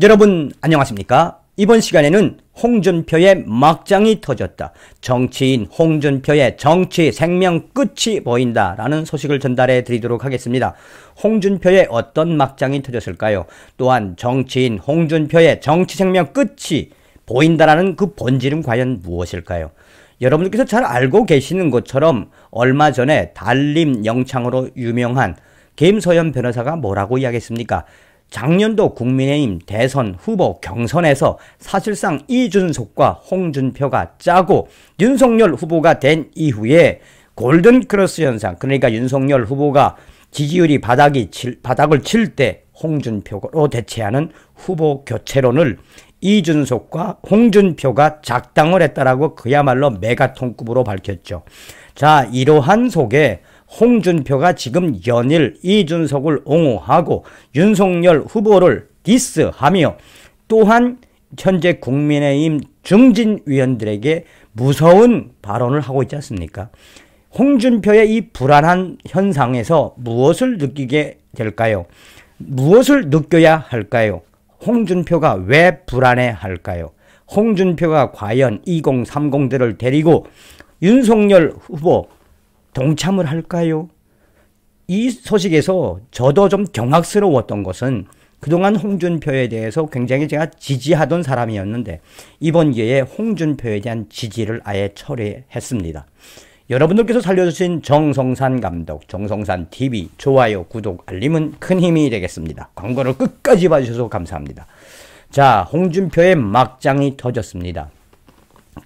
여러분 안녕하십니까? 이번 시간에는 홍준표의 막장이 터졌다. 정치인 홍준표의 정치 생명 끝이 보인다. 라는 소식을 전달해 드리도록 하겠습니다. 홍준표의 어떤 막장이 터졌을까요? 또한 정치인 홍준표의 정치 생명 끝이 보인다라는 그 본질은 과연 무엇일까요? 여러분들께서 잘 알고 계시는 것처럼 얼마 전에 달림 영창으로 유명한 김소현 변호사가 뭐라고 이야기했습니까? 작년도 국민의힘 대선 후보 경선에서 사실상 이준석과 홍준표가 짜고 윤석열 후보가 된 이후에 골든크로스 현상 그러니까 윤석열 후보가 지지율이 바닥이 칠, 바닥을 칠 때 홍준표로 대체하는 후보 교체론을 이준석과 홍준표가 작당을 했다라고 그야말로 메가톤급으로 밝혔죠. 자 이러한 속에 홍준표가 지금 연일 이준석을 옹호하고 윤석열 후보를 디스하며 또한 현재 국민의힘 중진 위원들에게 무서운 발언을 하고 있지 않습니까? 홍준표의 이 불안한 현상에서 무엇을 느끼게 될까요? 무엇을 느껴야 할까요? 홍준표가 왜 불안해 할까요? 홍준표가 과연 2030들을 데리고 윤석열 후보 동참을 할까요? 이 소식에서 저도 좀 경악스러웠던 것은 그동안 홍준표에 대해서 굉장히 제가 지지하던 사람이었는데 이번 기회에 홍준표에 대한 지지를 아예 철회했습니다. 여러분들께서 살려주신 정성산 감독, 정성산 TV, 좋아요, 구독, 알림은 큰 힘이 되겠습니다. 광고를 끝까지 봐주셔서 감사합니다. 자, 홍준표의 막장이 터졌습니다.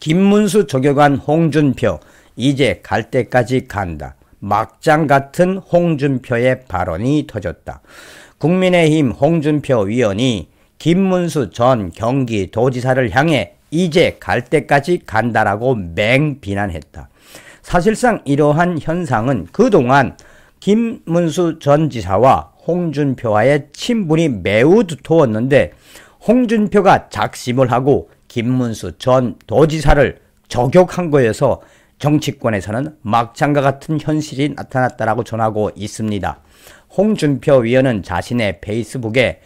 김문수 조교관 홍준표 이제 갈 때까지 간다. 막장 같은 홍준표의 발언이 터졌다. 국민의힘 홍준표 위원이 김문수 전 경기도지사를 향해 이제 갈 때까지 간다라고 맹비난했다. 사실상 이러한 현상은 그동안 김문수 전 지사와 홍준표와의 친분이 매우 두터웠는데 홍준표가 작심을 하고 김문수 전 도지사를 저격한 거에서 정치권에서는 막장과 같은 현실이 나타났다라고 전하고 있습니다. 홍준표 위원은 자신의 페이스북에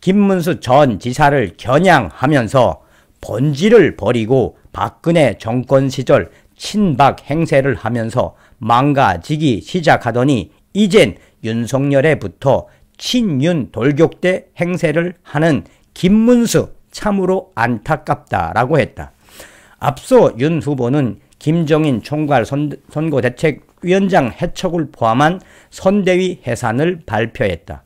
김문수 전 지사를 겨냥하면서 본질을 버리고 박근혜 정권 시절 친박 행세를 하면서 망가지기 시작하더니 이젠 윤석열에부터 친윤 돌격대 행세를 하는 김문수 참으로 안타깝다라고 했다. 앞서 윤 후보는 김정인 총괄 선거대책위원장 해촉을 포함한 선대위 해산을 발표했다.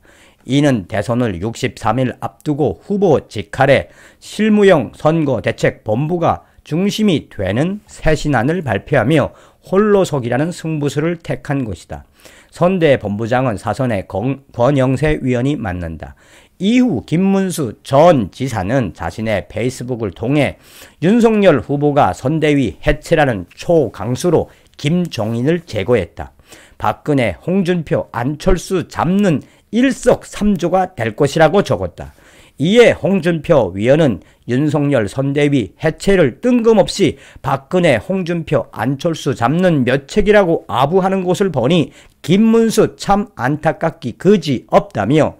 이는 대선을 63일 앞두고 후보 직할에 실무형 선거대책본부가 중심이 되는 새 신안을 발표하며 홀로석이라는 승부수를 택한 것이다. 선대 본부장은 사선의 권영세 위원이 맡는다. 이후 김문수 전 지사는 자신의 페이스북을 통해 윤석열 후보가 선대위 해체라는 초강수로 김종인을 제거했다. 박근혜, 홍준표, 안철수 잡는 일석삼조가 될 것이라고 적었다. 이에 홍준표 위원은 윤석열 선대위 해체를 뜬금없이 박근혜, 홍준표, 안철수 잡는 몇책이라고 아부하는 곳을 보니 김문수 참 안타깝기 그지 없다며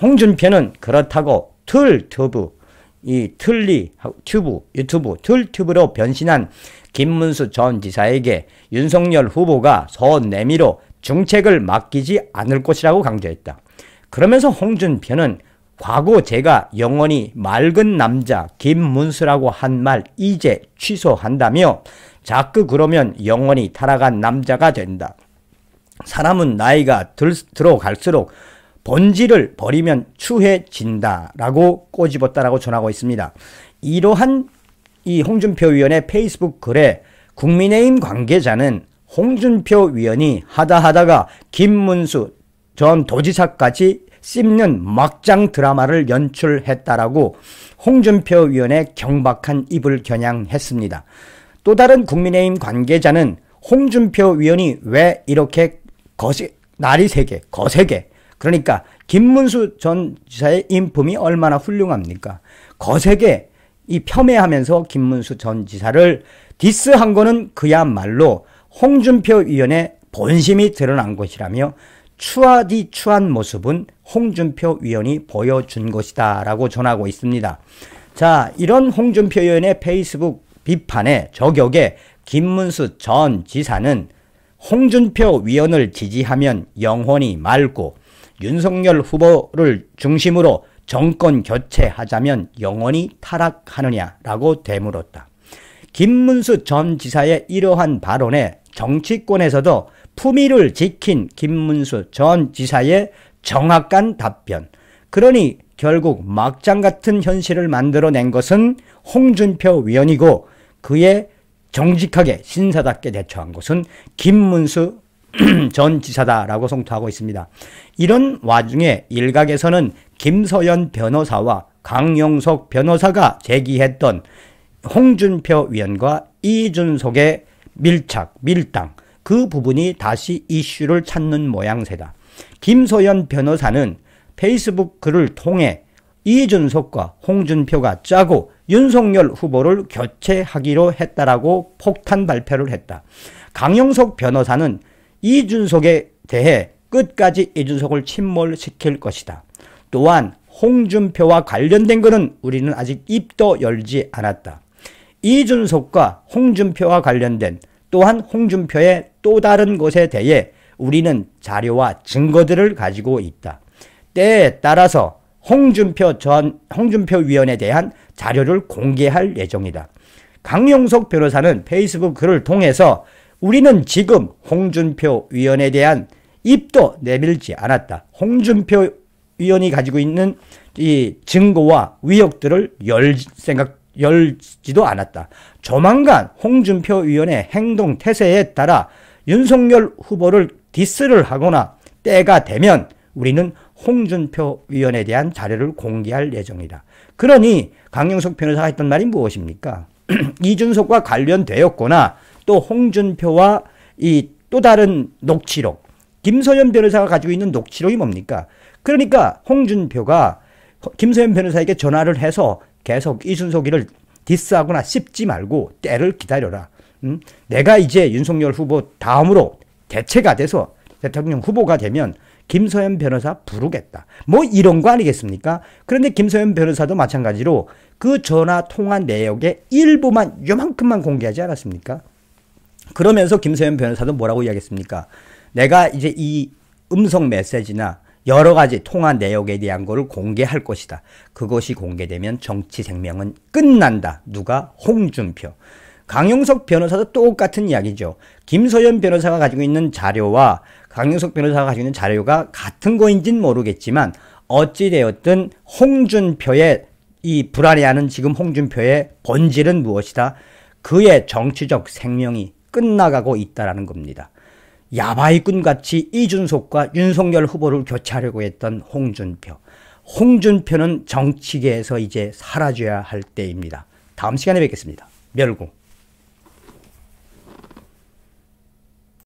홍준표는 그렇다고 툴 튜브, 이 틀리 튜브, 유튜브, 툴 튜브로 변신한 김문수 전 지사에게 윤석열 후보가 서원 내밀어 중책을 맡기지 않을 것이라고 강조했다. 그러면서 홍준표는 과거 제가 영원히 맑은 남자 김문수라고 한 말 이제 취소한다며 자꾸 그러면 영원히 타락한 남자가 된다. 사람은 나이가 들, 들어갈수록 본질을 버리면 추해진다라고 꼬집었다라고 전하고 있습니다. 이러한 이 홍준표 위원의 페이스북 글에 국민의힘 관계자는 홍준표 위원이 하다 하다가 김문수 전 도지사까지 씹는 막장 드라마를 연출했다라고 홍준표 위원의 경박한 입을 겨냥했습니다. 또 다른 국민의힘 관계자는 홍준표 위원이 왜 이렇게 거세, 날이 세게 거세게 그러니까 김문수 전 지사의 인품이 얼마나 훌륭합니까? 거세게 이 폄훼하면서 김문수 전 지사를 디스한 거는 그야말로 홍준표 위원의 본심이 드러난 것이라며 추하디 추한 모습은 홍준표 위원이 보여준 것이다 라고 전하고 있습니다. 자 이런 홍준표 의원의 페이스북 비판의 저격에 김문수 전 지사는 홍준표 위원을 지지하면 영혼이 맑고 윤석열 후보를 중심으로 정권 교체하자면 영원히 타락하느냐라고 되물었다. 김문수 전 지사의 이러한 발언에 정치권에서도 품위를 지킨 김문수 전 지사의 정확한 답변. 그러니 결국 막장 같은 현실을 만들어낸 것은 홍준표 위원이고 그의 정직하게 신사답게 대처한 것은 김문수 전 지사다라고 송토하고 있습니다. 이런 와중에 일각에서는 김서연 변호사와 강용석 변호사가 제기했던 홍준표 위원과 이준석의 밀착, 밀당 그 부분이 다시 이슈를 찾는 모양새다. 김소연 변호사는 페이스북 글을 통해 이준석과 홍준표가 짜고 윤석열 후보를 교체하기로 했다라고 폭탄 발표를 했다. 강영석 변호사는 이준석에 대해 끝까지 이준석을 침몰시킬 것이다. 또한 홍준표와 관련된 것은 우리는 아직 입도 열지 않았다. 이준석과 홍준표와 관련된 또한 홍준표의 또 다른 것에 대해 우리는 자료와 증거들을 가지고 있다. 때에 따라서 홍준표 전 홍준표 위원에 대한 자료를 공개할 예정이다. 강용석 변호사는 페이스북 글을 통해서 우리는 지금 홍준표 위원에 대한 입도 내밀지 않았다. 홍준표 위원이 가지고 있는 이 증거와 위협들을 열 생각 열지도 않았다. 조만간 홍준표 위원의 행동 태세에 따라 윤석열 후보를 디스를 하거나 때가 되면 우리는 홍준표 위원에 대한 자료를 공개할 예정이다. 그러니 강영석 변호사가 했던 말이 무엇입니까? 이준석과 관련되었거나 또 홍준표와 이 또 다른 녹취록 김소연 변호사가 가지고 있는 녹취록이 뭡니까? 그러니까 홍준표가 김소연 변호사에게 전화를 해서 계속 이순석이를 디스하거나 씹지 말고 때를 기다려라. 음? 내가 이제 윤석열 후보 다음으로 대체가 돼서 대통령 후보가 되면 김소연 변호사 부르겠다. 뭐 이런 거 아니겠습니까? 그런데 김소연 변호사도 마찬가지로 그 전화 통화 내역의 일부만 요만큼만 공개하지 않았습니까? 그러면서 김소연 변호사도 뭐라고 이야기했습니까? 내가 이제 이 음성 메시지나 여러 가지 통화 내역에 대한 것을 공개할 것이다. 그것이 공개되면 정치 생명은 끝난다. 누가? 홍준표. 강용석 변호사도 똑같은 이야기죠. 김소연 변호사가 가지고 있는 자료와 강용석 변호사가 가지고 있는 자료가 같은 거인진 모르겠지만 어찌되었든 홍준표의 이 불안해하는 지금 홍준표의 본질은 무엇이다? 그의 정치적 생명이 끝나가고 있다는 라 겁니다. 야바이꾼 같이 이준석과 윤석열 후보를 교체하려고 했던 홍준표. 홍준표는 정치계에서 이제 사라져야 할 때입니다. 다음 시간에 뵙겠습니다. 멸공.